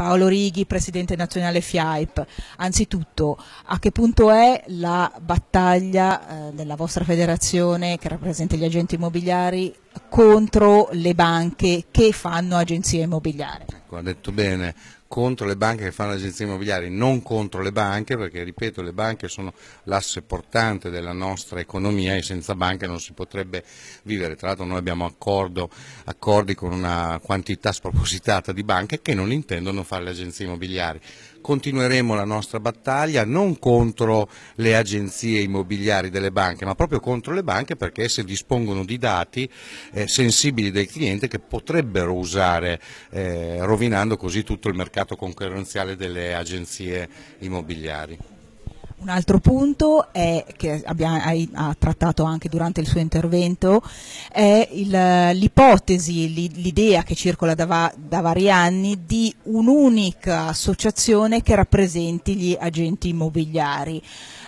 Paolo Righi, presidente nazionale FIAIP, anzitutto a che punto è la battaglia eh, della vostra federazione che rappresenta gli agenti immobiliari contro le banche che fanno agenzie immobiliari? Ecco, ha detto bene, contro le banche che fanno le agenzie immobiliari, non contro le banche, perché ripeto le banche sono l'asse portante della nostra economia e senza banche non si potrebbe vivere. Tra l'altro noi abbiamo accordo, accordi con una quantità spropositata di banche che non intendono fare le agenzie immobiliari. Continueremo la nostra battaglia non contro le agenzie immobiliari delle banche, ma proprio contro le banche perché esse dispongono di dati eh, sensibili del cliente che potrebbero usare eh, rovinando così tutto il mercato mercato concorrenziale delle agenzie immobiliari. Un altro punto è, che hai, ha trattato anche durante il suo intervento è l'ipotesi, l'idea che circola da, va, da, vari anni di un'unica associazione che rappresenti gli agenti immobiliari.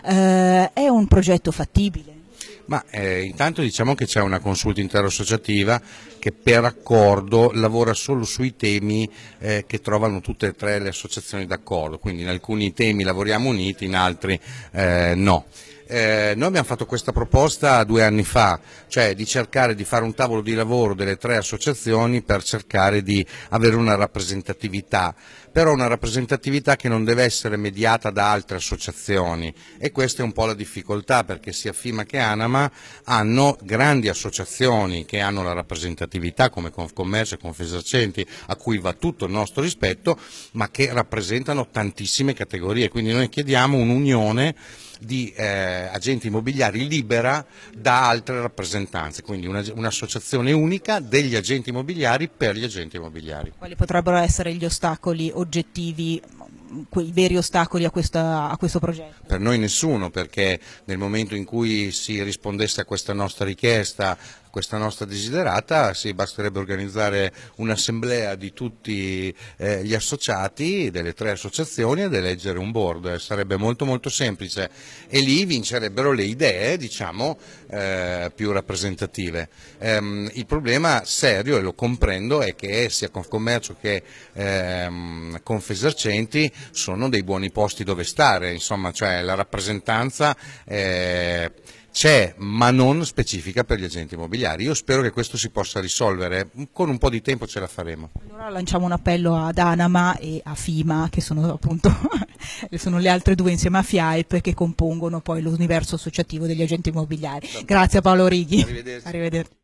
Eh, è un progetto fattibile? Ma eh, intanto diciamo che c'è una consulta interassociativa che per accordo lavora solo sui temi eh, che trovano tutte e tre le associazioni d'accordo, quindi in alcuni temi lavoriamo uniti, in altri eh, no. Eh, noi abbiamo fatto questa proposta due anni fa, cioè di cercare di fare un tavolo di lavoro delle tre associazioni per cercare di avere una rappresentatività, però una rappresentatività che non deve essere mediata da altre associazioni e questa è un po' la difficoltà perché sia FIMA che Anama hanno grandi associazioni che hanno la rappresentatività come Confcommercio e Confesercenti a cui va tutto il nostro rispetto, ma che rappresentano tantissime categorie, quindi noi chiediamo un'unione di eh, agenti immobiliari libera da altre rappresentanze, quindi un'associazione unica degli agenti immobiliari per gli agenti immobiliari. Quali potrebbero essere gli ostacoli oggettivi i veri ostacoli a, questa, a, questo progetto? Per noi nessuno, perché nel momento in cui si rispondesse a questa nostra richiesta questa nostra desiderata, sì, basterebbe organizzare un'assemblea di tutti eh, gli associati delle tre associazioni ed eleggere un board, sarebbe molto molto semplice e lì vincerebbero le idee diciamo, eh, più rappresentative. Ehm, il problema serio, e lo comprendo, è che sia Confcommercio che ehm, Confesercenti sono dei buoni posti dove stare, insomma, cioè la rappresentanza eh, c'è, ma non specifica per gli agenti immobiliari. Io spero che questo si possa risolvere, con un po' di tempo ce la faremo. Allora lanciamo un appello ad Anama e a FIMA, che sono appunto sono le altre due insieme a FIAIP che compongono poi l'universo associativo degli agenti immobiliari. Grazie a Paolo Righi. Arrivederci. Arrivederci.